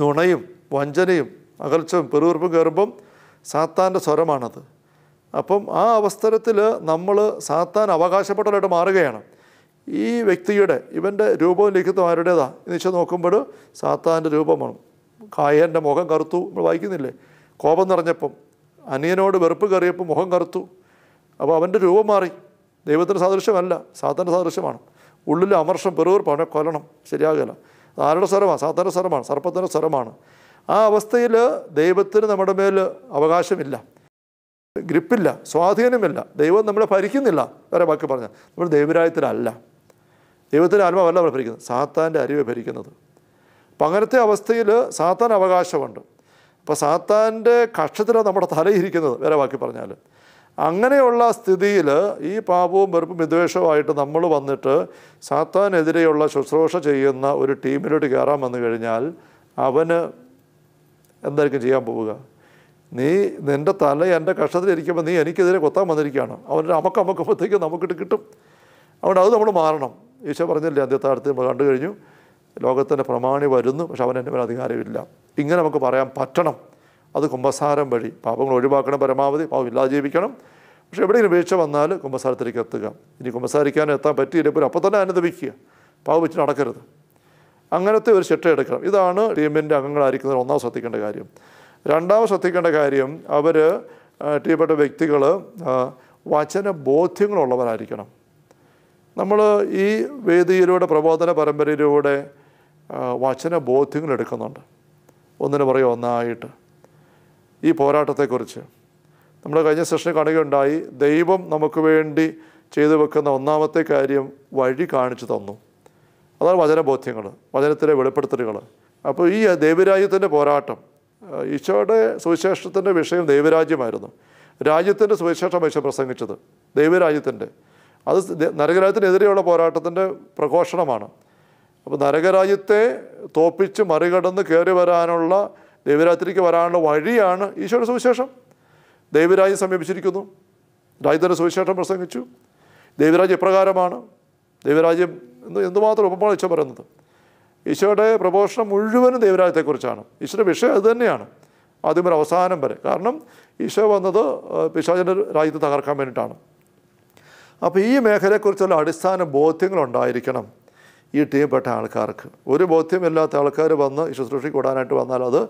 നുണയും വഞ്ചനയും അകൽച്ചവും പെരുവർപ്പും കയറുമ്പം സാത്താൻ്റെ സ്വരമാണത് അപ്പം ആ അവസരത്തിൽ നമ്മൾ സാത്താൻ അവകാശപ്പെട്ടവരായിട്ട് മാറുകയാണ് ഈ വ്യക്തിയുടെ ഇവൻ്റെ രൂപവും ലിഖിതം ആരുടേതാണ് എന്ന് വെച്ചാൽ നോക്കുമ്പോൾ സാത്താൻ്റെ രൂപമാണ് കായൻ്റെ മുഖം കറുത്തു നമ്മൾ വായിക്കുന്നില്ലേ കോപം നിറഞ്ഞപ്പം അനിയനോട് വെറുപ്പ് കയറിയപ്പം മുഖം കറുത്തു അപ്പോൾ അവൻ്റെ രൂപം മാറി ദൈവത്തിൻ്റെ സാദൃശ്യമല്ല സാത്താൻ്റെ സാദൃശ്യമാണ് ഉള്ളിൽ അമർഷം അവനെ കൊല്ലണം ശരിയാകില്ല ആരുടെ സ്വരമാണ് സാത്താൻ്റെ സ്വരമാണ് സർപ്പത്തിൻ്റെ സ്വരമാണ് ആ അവസ്ഥയിൽ ദൈവത്തിന് നമ്മുടെ മേൽ അവകാശമില്ല ഗ്രിപ്പില്ല സ്വാധീനമില്ല ദൈവം നമ്മളെ ഭരിക്കുന്നില്ല വേറെ ബാക്കി പറഞ്ഞാൽ നമ്മൾ ദൈവരായത്തിലല്ല ദൈവത്തിൻ്റെ ആത്മാവല്ല നമ്മൾ ഭരിക്കുന്നത് സാത്താൻ്റെ അറിവ് ഭരിക്കുന്നത് അപ്പം അങ്ങനത്തെ അവസ്ഥയിൽ സാത്താൻ അവകാശമുണ്ട് അപ്പോൾ സാത്താൻ്റെ കക്ഷത്തിലാണ് നമ്മുടെ തലയിരിക്കുന്നത് വേറെ വാക്കി പറഞ്ഞാൽ അങ്ങനെയുള്ള സ്ഥിതിയിൽ ഈ പാപവും വെറുപ്പും വിദ്വേഷവുമായിട്ട് നമ്മൾ വന്നിട്ട് സാത്താനെതിരെയുള്ള ശുശ്രൂഷ ചെയ്യുന്ന ഒരു ടീമിലോട്ട് കയറാൻ വന്നു കഴിഞ്ഞാൽ അവന് എന്തായിരിക്കും ചെയ്യാൻ പോവുക നീ നിൻ്റെ തല എൻ്റെ കഷത്തിലിരിക്കുമ്പോൾ നീ എനിക്കെതിരെ കൊത്താൻ വന്നിരിക്കുകയാണ് അവൻ്റെ അമക്ക് അമക്കുമ്പോഴത്തേക്കും നമുക്കിട്ട് കിട്ടും അതുകൊണ്ട് അത് നമ്മൾ മാറണം ഈശോ പറഞ്ഞില്ലേ ആദ്യ താഴത്തിൽ നമ്മൾ കണ്ടു കഴിഞ്ഞു ലോകത്തിൻ്റെ പ്രമാണി വരുന്നു പക്ഷെ അവൻ എൻ്റെ മേലെ അധികാരമില്ല ഇങ്ങനെ നമുക്ക് പറയാൻ പറ്റണം അത് കുംഭസാരം വഴി പാപങ്ങൾ ഒഴിവാക്കണം പരമാവധി പാവം ഇല്ലാതെ ജീവിക്കണം പക്ഷേ എവിടെയെങ്കിലും വീഴ്ച വന്നാൽ കുംഭസാരത്തിലേക്ക് എത്തുക ഇനി കുംഭസാരിക്കാനും എത്താൻ പറ്റിയില്ല പറ്റിയില്ലെങ്കിൽ അപ്പോൾ തന്നെ അനുദപിക്കുക പാവ് വെച്ച് നടക്കരുത് അങ്ങനത്തെ ഒരു ഷെട്ട് എടുക്കണം ഇതാണ് ടീമിൻ്റെ അംഗങ്ങളായിരിക്കുന്നത് ഒന്നാമത് ശ്രദ്ധിക്കേണ്ട കാര്യം രണ്ടാമത് ശ്രദ്ധിക്കേണ്ട കാര്യം അവർ ടീപ്പെട്ട വ്യക്തികൾ വചന ബോധ്യങ്ങളുള്ളവരായിരിക്കണം നമ്മൾ ഈ വേദിയിലൂടെ പ്രബോധന പരമ്പരയിലൂടെ വചന ബോധ്യങ്ങൾ എടുക്കുന്നുണ്ട് ഒന്നിനു പറയും ഒന്നായിട്ട് ഈ പോരാട്ടത്തെക്കുറിച്ച് നമ്മൾ കഴിഞ്ഞ സെഷനിൽ കാണുകയുണ്ടായി ദൈവം നമുക്ക് വേണ്ടി ചെയ്തു വെക്കുന്ന ഒന്നാമത്തെ കാര്യം വഴി കാണിച്ചു തന്നു അതാണ് വചനബോധ്യങ്ങൾ വചനത്തിലെ വെളിപ്പെടുത്തലുകൾ അപ്പോൾ ഈ ദൈവരാജ്യത്തിൻ്റെ പോരാട്ടം ഈശോയുടെ സുവിശേഷത്തിൻ്റെ വിഷയം ദൈവരാജ്യമായിരുന്നു രാജ്യത്തിൻ്റെ സുവിശേഷം ഈശോ പ്രസംഗിച്ചത് ദൈവരാജ്യത്തിൻ്റെ അത് നരകരാജ്യത്തിനെതിരെയുള്ള പോരാട്ടത്തിൻ്റെ പ്രഘോഷണമാണ് അപ്പോൾ നരകരാജ്യത്തെ തോപ്പിച്ച് മറികടന്ന് കയറി വരാനുള്ള ദൈവരാജ്യത്തിലേക്ക് വരാനുള്ള വഴിയാണ് ഈശോയുടെ സുവിശേഷം ദൈവരാജ്യം സമീപിച്ചിരിക്കുന്നു രാജ്യത്തിൻ്റെ സുവിശേഷം പ്രസംഗിച്ചു ദൈവരാജ്യം ദൈവരാജ്യം എന്ന് എന്തുമാത്രം ഉപമാണ് ഈശോ പറയുന്നത് ഈശോയുടെ പ്രഘോഷണം മുഴുവനും ദൈവരാജ്യത്തെക്കുറിച്ചാണ് ഈശോയുടെ വിഷയം അത് തന്നെയാണ് ആദ്യം ഒരു അവസാനം വരെ കാരണം ഈശോ വന്നത് പിശാചൻ്റെ രാജ്യത്ത് തകർക്കാൻ വേണ്ടിയിട്ടാണ് അപ്പോൾ ഈ മേഖലയെക്കുറിച്ചുള്ള അടിസ്ഥാന ബോധ്യങ്ങളുണ്ടായിരിക്കണം ഈ ടീംപ്പെട്ട ആൾക്കാർക്ക് ഒരു ബോധ്യമില്ലാത്ത ആൾക്കാർ വന്ന് ശുശ്രൂഷയ്ക്ക് വിടാനായിട്ട് വന്നാൽ അത്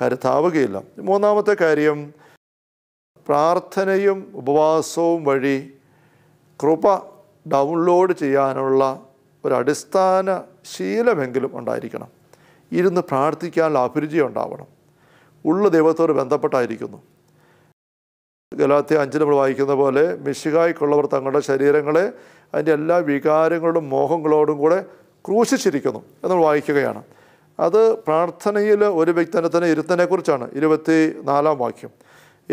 കരുത്താവുകയില്ല മൂന്നാമത്തെ കാര്യം പ്രാർത്ഥനയും ഉപവാസവും വഴി കൃപ ഡൗൺലോഡ് ചെയ്യാനുള്ള ഒരടിസ്ഥാന ശീലമെങ്കിലും ഉണ്ടായിരിക്കണം ഇരുന്ന് പ്രാർത്ഥിക്കാനുള്ള അഭിരുചി ഉണ്ടാവണം ഉള്ള ദൈവത്തോട് ബന്ധപ്പെട്ടായിരിക്കുന്നു ഗലാത്തി അഞ്ച് നമ്മൾ വായിക്കുന്ന പോലെ മിശികായിക്കുള്ളവർ തങ്ങളുടെ ശരീരങ്ങളെ അതിൻ്റെ എല്ലാ വികാരങ്ങളോടും മോഹങ്ങളോടും കൂടെ ക്രൂശിച്ചിരിക്കുന്നു എന്ന് വായിക്കുകയാണ് അത് പ്രാർത്ഥനയിൽ ഒരു വ്യക്തി തന്നെ തന്നെ ഇരുത്തനെക്കുറിച്ചാണ് ഇരുപത്തി നാലാം വാക്യം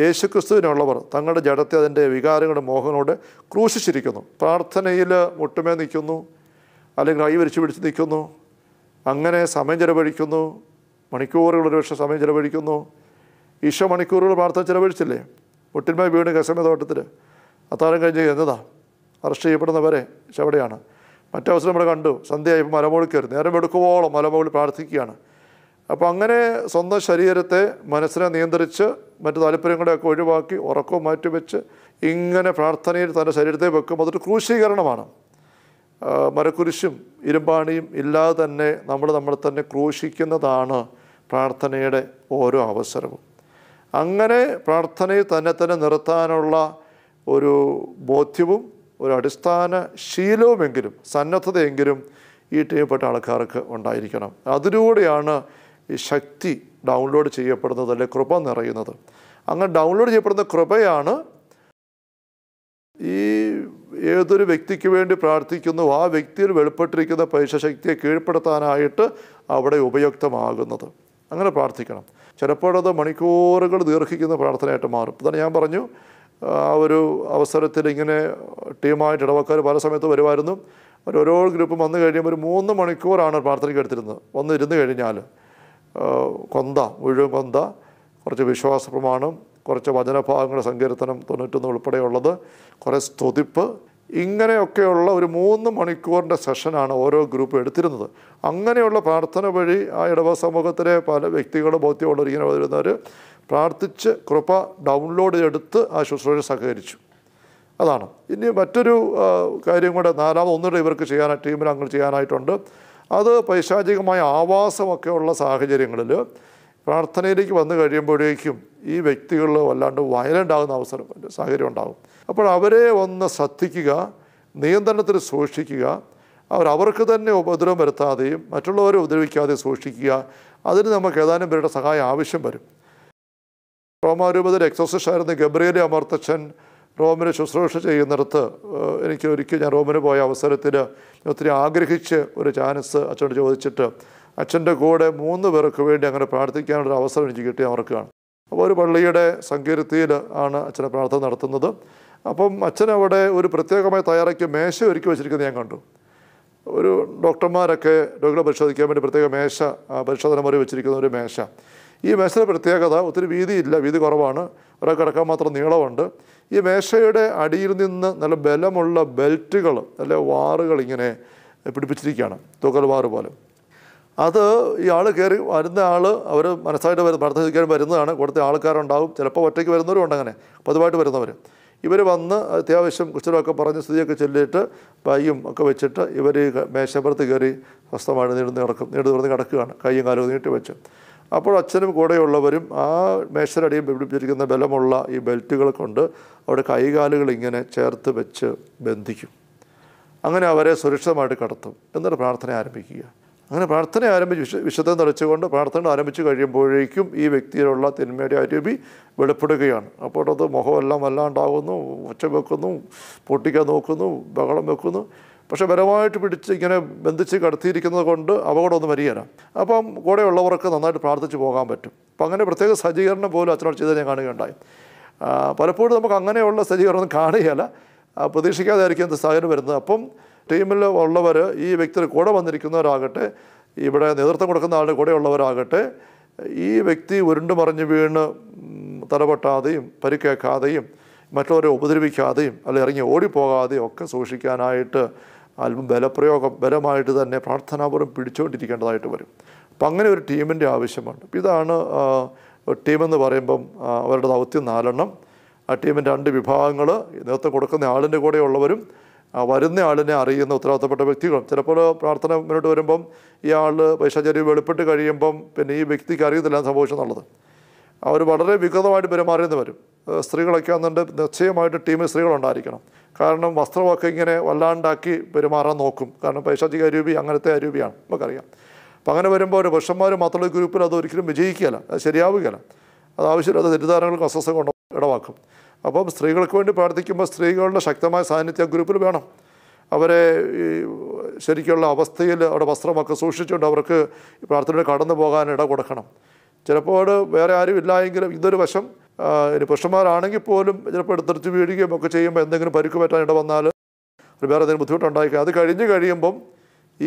യേശുക്രിസ്തുവിനുള്ളവർ തങ്ങളുടെ ജഡത്തെ അതിൻ്റെ വികാരങ്ങളുടെ മോഹങ്ങളോട് ക്രൂശിച്ചിരിക്കുന്നു പ്രാർത്ഥനയിൽ മുട്ടുമേ നിൽക്കുന്നു അല്ലെങ്കിൽ ഐ വരിച്ചു പിടിച്ച് നിൽക്കുന്നു അങ്ങനെ സമയം ചിലവഴിക്കുന്നു മണിക്കൂറുകൾ ഒരുപക്ഷെ സമയം ചിലവഴിക്കുന്നു ഈശോ മണിക്കൂറുകൾ പ്രാർത്ഥന ചിലവഴിച്ചില്ലേ ഒട്ടിന്മ വീണ് കസമ തോട്ടത്തിൽ അത്താഴം കഴിഞ്ഞ് എന്നതാ അറസ്റ്റ് ചെയ്യപ്പെടുന്നവരെ ചവിടെയാണ് മറ്റവസരം ഇവിടെ കണ്ടു സന്ധ്യയായപ്പോൾ മലമുകളിൽ കയറി നേരം എടുക്കുവോളം മലമുകളിൽ പ്രാർത്ഥിക്കുകയാണ് അപ്പോൾ അങ്ങനെ സ്വന്തം ശരീരത്തെ മനസ്സിനെ നിയന്ത്രിച്ച് മറ്റു താല്പര്യങ്ങളെയൊക്കെ ഒഴിവാക്കി ഉറക്കവും മാറ്റിവെച്ച് ഇങ്ങനെ പ്രാർത്ഥനയിൽ തൻ്റെ ശരീരത്തെ വെക്കും അതൊരു ക്രൂശീകരണമാണ് മരക്കുരിശും ഇരുമ്പാണിയും ഇല്ലാതെ തന്നെ നമ്മൾ നമ്മളെ തന്നെ ക്രൂശിക്കുന്നതാണ് പ്രാർത്ഥനയുടെ ഓരോ അവസരവും അങ്ങനെ പ്രാർത്ഥനയെ തന്നെ തന്നെ നിർത്താനുള്ള ഒരു ബോധ്യവും ഒരു അടിസ്ഥാന ശീലവുമെങ്കിലും സന്നദ്ധതയെങ്കിലും ഈ ടീമിൽപ്പെട്ട ആൾക്കാർക്ക് ഉണ്ടായിരിക്കണം അതിലൂടെയാണ് ഈ ശക്തി ഡൗൺലോഡ് ചെയ്യപ്പെടുന്നത് അല്ലെ കൃപ നിറയുന്നത് അങ്ങനെ ഡൗൺലോഡ് ചെയ്യപ്പെടുന്ന കൃപയാണ് ഈ ഏതൊരു വ്യക്തിക്ക് വേണ്ടി പ്രാർത്ഥിക്കുന്നു ആ വ്യക്തിയിൽ വെളിപ്പെട്ടിരിക്കുന്ന പൈശശക്തിയെ കീഴ്പ്പെടുത്താനായിട്ട് അവിടെ ഉപയുക്തമാകുന്നത് അങ്ങനെ പ്രാർത്ഥിക്കണം ചിലപ്പോഴത് മണിക്കൂറുകൾ ദീർഘിക്കുന്ന പ്രാർത്ഥനയായിട്ട് മാറും അതാണ് ഞാൻ പറഞ്ഞു ആ ഒരു അവസരത്തിൽ ഇങ്ങനെ ടീമായിട്ട് ഇടവക്കാർ പല സമയത്ത് വരുമായിരുന്നു അവർ ഓരോ ഗ്രൂപ്പ് വന്നു കഴിയുമ്പോൾ ഒരു മൂന്ന് മണിക്കൂറാണ് പ്രാർത്ഥനയ്ക്ക് എടുത്തിരുന്നത് വന്നിരുന്ന് കഴിഞ്ഞാൽ കൊന്ത മുഴുവൻ കൊന്ത കുറച്ച് വിശ്വാസ പ്രമാണം കുറച്ച് വചനഭാഗങ്ങൾ സങ്കീർത്തനം തൊണ്ണൂറ്റൊന്ന് ഉൾപ്പെടെയുള്ളത് കുറേ സ്തുതിപ്പ് ഇങ്ങനെയൊക്കെയുള്ള ഒരു മൂന്ന് മണിക്കൂറിൻ്റെ സെഷനാണ് ഓരോ ഗ്രൂപ്പ് എടുത്തിരുന്നത് അങ്ങനെയുള്ള പ്രാർത്ഥന വഴി ആ ഇടവ സമൂഹത്തിലെ പല വ്യക്തികൾ ബോധ്യമുള്ളവർ ഇങ്ങനെ വരുന്നവർ പ്രാർത്ഥിച്ച് കൃപ ഡൗൺലോഡ് എടുത്ത് ആ ശുശ്രൂഷ സഹകരിച്ചു അതാണ് ഇനി മറ്റൊരു കാര്യം കൂടെ നാലാമത് ഇവർക്ക് ചെയ്യാൻ ടീമിൽ അങ്ങനെ ചെയ്യാനായിട്ടുണ്ട് അത് പൈശാചികമായ ആവാസമൊക്കെയുള്ള സാഹചര്യങ്ങളിൽ പ്രാർത്ഥനയിലേക്ക് വന്നു കഴിയുമ്പോഴേക്കും ഈ വ്യക്തികളിൽ വല്ലാണ്ട് വയലൻ്റ് ആകുന്ന അവസരം സാഹചര്യം ഉണ്ടാകും അപ്പോൾ അവരെ ഒന്ന് ശ്രദ്ധിക്കുക നിയന്ത്രണത്തിൽ സൂക്ഷിക്കുക അവർ അവർക്ക് തന്നെ ഉപദ്രവം വരുത്താതെയും മറ്റുള്ളവരെ ഉപദ്രവിക്കാതെ സൂക്ഷിക്കുക അതിന് നമുക്ക് ഏതാനും പേരുടെ സഹായം ആവശ്യം വരും റോമാരൂപതയിൽ എക്സോസിസ്റ്റായിരുന്ന ഗബ്രിയലി അമർത്തച്ഛൻ റോമിന് ശുശ്രൂഷ ചെയ്യുന്നിടത്ത് എനിക്ക് ഒരിക്കൽ ഞാൻ റോമിന് പോയ അവസരത്തിൽ ഒത്തിരി ആഗ്രഹിച്ച് ഒരു ചാൻസ് അച്ഛനോട് ചോദിച്ചിട്ട് അച്ഛൻ്റെ കൂടെ മൂന്ന് പേർക്ക് വേണ്ടി അങ്ങനെ പ്രാർത്ഥിക്കാനുള്ള അവസരം എനിക്ക് കിട്ടിയ അവർക്കാണ് അപ്പോൾ ഒരു പള്ളിയുടെ സങ്കീർത്തിയിൽ ആണ് അച്ഛനെ പ്രാർത്ഥന നടത്തുന്നത് അപ്പം അച്ഛനവിടെ ഒരു പ്രത്യേകമായി തയ്യാറാക്കിയ മേശ ഒരുക്കി വെച്ചിരിക്കുന്നത് ഞാൻ കണ്ടു ഒരു ഡോക്ടർമാരൊക്കെ രോഗികളെ പരിശോധിക്കാൻ വേണ്ടി പ്രത്യേക മേശ പരിശോധന മുറി വെച്ചിരിക്കുന്ന ഒരു മേശ ഈ മേശയുടെ പ്രത്യേകത ഒത്തിരി വീതിയില്ല വീതി കുറവാണ് ഒരാൾ കിടക്കാൻ മാത്രം നീളമുണ്ട് ഈ മേശയുടെ അടിയിൽ നിന്ന് നല്ല ബലമുള്ള ബെൽറ്റുകൾ അല്ലെ വാറുകൾ ഇങ്ങനെ പിടിപ്പിച്ചിരിക്കുകയാണ് തുകൽ വാറ് പോലെ അത് ഈ ആൾ കയറി വരുന്ന ആൾ അവർ മനസ്സായിട്ട് വരുന്ന പ്രാർത്ഥന വരുന്നതാണ് കൂടുതൽ ആൾക്കാരുണ്ടാവും ചിലപ്പോൾ ഒറ്റയ്ക്ക് വരുന്നവരും ഉണ്ട് അങ്ങനെ പൊതുവായിട്ട് വരുന്നവർ ഇവർ വന്ന് അത്യാവശ്യം കുശലമൊക്കെ പറഞ്ഞ് സ്ഥിതിയൊക്കെ ചൊല്ലിയിട്ട് പയ്യും ഒക്കെ വെച്ചിട്ട് ഇവർ മേശപ്പുറത്ത് കയറി സ്വസ്ഥമായിട്ട് നീടുന്ന് നടക്കും നീണ്ടു തുറന്ന് കിടക്കുകയാണ് കൈയും കാലും നീട്ടി വെച്ച് അപ്പോൾ അച്ഛനും കൂടെയുള്ളവരും ആ മേശരടിയും പിടിപ്പിച്ചിരിക്കുന്ന ബലമുള്ള ഈ ബെൽറ്റുകൾ കൊണ്ട് അവിടെ കൈകാലുകൾ ഇങ്ങനെ ചേർത്ത് വെച്ച് ബന്ധിക്കും അങ്ങനെ അവരെ സുരക്ഷിതമായിട്ട് കടത്തും എന്നിട്ട് പ്രാർത്ഥന ആരംഭിക്കുകയാണ് അങ്ങനെ പ്രാർത്ഥന ആരംഭിച്ച് വിശ വിശുദ്ധം നിറച്ചുകൊണ്ട് പ്രാർത്ഥന ആരംഭിച്ച് കഴിയുമ്പോഴേക്കും ഈ വ്യക്തിയിലുള്ള തിന്മയുടെ അരുവി വെളിപ്പെടുകയാണ് അപ്പോൾ അത് മുഖമെല്ലാം വല്ലാണ്ടാകുന്നു ഒച്ച വെക്കുന്നു പൊട്ടിക്കാൻ നോക്കുന്നു ബഹളം വെക്കുന്നു പക്ഷേ ബലമായിട്ട് പിടിച്ച് ഇങ്ങനെ ബന്ധിച്ച് കടത്തിയിരിക്കുന്നത് കൊണ്ട് അപകടമൊന്നും വരികയാണ് അപ്പം കൂടെയുള്ളവർക്ക് നന്നായിട്ട് പ്രാർത്ഥിച്ച് പോകാൻ പറ്റും അപ്പം അങ്ങനെ പ്രത്യേക സജ്ജീകരണം പോലും അച്ഛനോട് ചെയ്ത് ഞാൻ കാണുകയുണ്ടായി പലപ്പോഴും നമുക്ക് അങ്ങനെയുള്ള സജ്ജീകരണം കാണുകയല്ല ആയിരിക്കും എന്ത് സാഹചര്യം വരുന്നത് അപ്പം ടീമിൽ ഉള്ളവർ ഈ വ്യക്തിയുടെ കൂടെ വന്നിരിക്കുന്നവരാകട്ടെ ഇവിടെ നേതൃത്വം കൊടുക്കുന്ന ആളുടെ കൂടെ ഉള്ളവരാകട്ടെ ഈ വ്യക്തി ഉരുണ്ടു മറിഞ്ഞ് വീണ് തലപൊട്ടാതെയും പരിക്കേക്കാതെയും മറ്റുള്ളവരെ ഉപദ്രവിക്കാതെയും അല്ലെ ഇറങ്ങി ഓടിപ്പോകാതെയും ഒക്കെ സൂക്ഷിക്കാനായിട്ട് അല്പം ബലപ്രയോഗം ബലമായിട്ട് തന്നെ പ്രാർത്ഥനാപൂർവ്വം പിടിച്ചുകൊണ്ടിരിക്കേണ്ടതായിട്ട് വരും അപ്പം അങ്ങനെ ഒരു ടീമിൻ്റെ ആവശ്യമുണ്ട് ഇതാണ് ടീമെന്ന് പറയുമ്പം അവരുടെ ദൗത്യം നാലെണ്ണം ആ ടീമിൻ്റെ രണ്ട് വിഭാഗങ്ങൾ നേതൃത്വം കൊടുക്കുന്ന ആളിൻ്റെ കൂടെയുള്ളവരും ആ വരുന്ന ആളിനെ അറിയുന്ന ഉത്തരവാദിത്തപ്പെട്ട വ്യക്തികളും ചിലപ്പോൾ പ്രാർത്ഥന മുന്നോട്ട് വരുമ്പം ഇയാൾ പൈശാചാരി വെളിപ്പെട്ട് കഴിയുമ്പം പിന്നെ ഈ വ്യക്തിക്ക് അറിയത്തില്ല സംഭവിച്ചെന്നുള്ളത് അവർ വളരെ വികൃതമായിട്ട് പെരുമാറിയെന്ന് വരും സ്ത്രീകളൊക്കെ ആണെന്നുണ്ട് നിശ്ചയമായിട്ട് ടീമിൽ സ്ത്രീകളുണ്ടായിരിക്കണം കാരണം വസ്ത്രമൊക്കെ ഇങ്ങനെ വല്ലാണ്ടാക്കി പെരുമാറാൻ നോക്കും കാരണം പൈശാചിക അരൂപി അങ്ങനത്തെ അരൂപിയാണ് നമുക്കറിയാം അപ്പം അങ്ങനെ വരുമ്പോൾ ഒരു പുരുഷന്മാർ മാത്രമുള്ള ഗ്രൂപ്പിൽ അത് ഒരിക്കലും അത് ശരിയാവുകയല്ല അത് ആവശ്യമില്ലാത്ത തെറ്റിദ്ധാരണകൾക്ക് അസ്വസ്ഥ കൊണ്ട് ഇടവാക്കും അപ്പം സ്ത്രീകൾക്ക് വേണ്ടി പ്രാർത്ഥിക്കുമ്പോൾ സ്ത്രീകളുടെ ശക്തമായ സാന്നിധ്യം ഗ്രൂപ്പിൽ വേണം അവരെ ഈ ശരിക്കുള്ള അവസ്ഥയിൽ അവിടെ വസ്ത്രമൊക്കെ സൂക്ഷിച്ചുകൊണ്ട് അവർക്ക് പ്രാർത്ഥനയുടെ കടന്നു പോകാൻ ഇട കൊടുക്കണം ചിലപ്പോൾ വേറെ ആരും ഇല്ലായെങ്കിലും ഇതൊരു വശം ഇനി പുരുഷന്മാരാണെങ്കിൽ പോലും ചിലപ്പോൾ എടുത്തെടുത്ത് വീഴുകയും ഒക്കെ ചെയ്യുമ്പോൾ എന്തെങ്കിലും പരുക്ക് പറ്റാൻ ഇട വന്നാൽ വേറെ എന്തെങ്കിലും ബുദ്ധിമുട്ടുണ്ടായിക്കാം അത് കഴിഞ്ഞ് കഴിയുമ്പം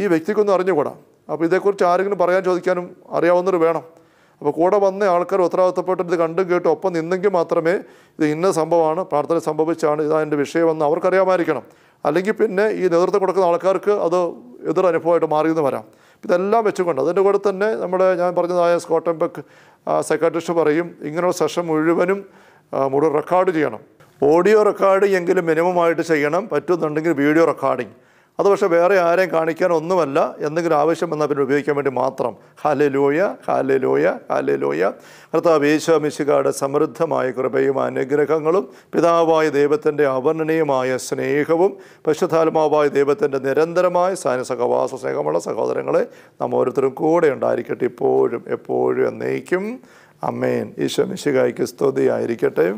ഈ വ്യക്തിക്കൊന്നും അറിഞ്ഞുകൂടാം അപ്പോൾ ഇതേക്കുറിച്ച് ആരെങ്കിലും പറയാൻ ചോദിക്കാനും അറിയാവുന്നവർ വേണം അപ്പോൾ കൂടെ വന്ന ആൾക്കാർ ഉത്തരവാദിത്തപ്പെട്ട് ഇത് കണ്ടും കേട്ടും ഒപ്പം നിന്നെങ്കിൽ മാത്രമേ ഇത് ഇന്ന സംഭവമാണ് പ്രാർത്ഥന സംഭവിച്ചാണ് ഇതാ എൻ്റെ വിഷയമെന്ന് അവർക്കറിയാമായിരിക്കണം അല്ലെങ്കിൽ പിന്നെ ഈ നേതൃത്വം കൊടുക്കുന്ന ആൾക്കാർക്ക് അത് മാറി എന്ന് വരാം ഇതെല്ലാം വെച്ചുകൊണ്ട് അതിൻ്റെ കൂടെ തന്നെ നമ്മുടെ ഞാൻ പറഞ്ഞതായ സ്കോട്ടംബെക്ക് സെക്രട്ടറിസ്റ്റ് പറയും ഇങ്ങനെയുള്ള സെഷൻ മുഴുവനും മുഴുവൻ റെക്കോർഡ് ചെയ്യണം ഓഡിയോ റെക്കോർഡിംഗ് എങ്കിലും മിനിമമായിട്ട് ചെയ്യണം പറ്റുന്നുണ്ടെങ്കിൽ വീഡിയോ റെക്കോർഡിംഗ് അത് പക്ഷേ വേറെ ആരെയും കാണിക്കാൻ ഒന്നുമല്ല എന്തെങ്കിലും ആവശ്യം വന്നാൽ പിന്നെ ഉപയോഗിക്കാൻ വേണ്ടി മാത്രം ഹാലലോയ ഹാലലോയ ഹാലലോയ കർത്താവ് യേശുമിശുകാരുടെ സമൃദ്ധമായ കൃപയും അനുഗ്രഹങ്ങളും പിതാവായ ദൈവത്തിൻ്റെ അവർണ്ണനീയമായ സ്നേഹവും പശുധാത്മാവായ ദൈവത്തിൻ്റെ നിരന്തരമായ സാന സഹവാസ സ്നേഹമുള്ള സഹോദരങ്ങളെ നാം ഓരോരുത്തരും കൂടെ ഉണ്ടായിരിക്കട്ടെ ഇപ്പോഴും എപ്പോഴും എന്നേക്കും അമ്മേൻ ഈശോ മിശികായ്ക്ക് സ്തുതിയായിരിക്കട്ടെ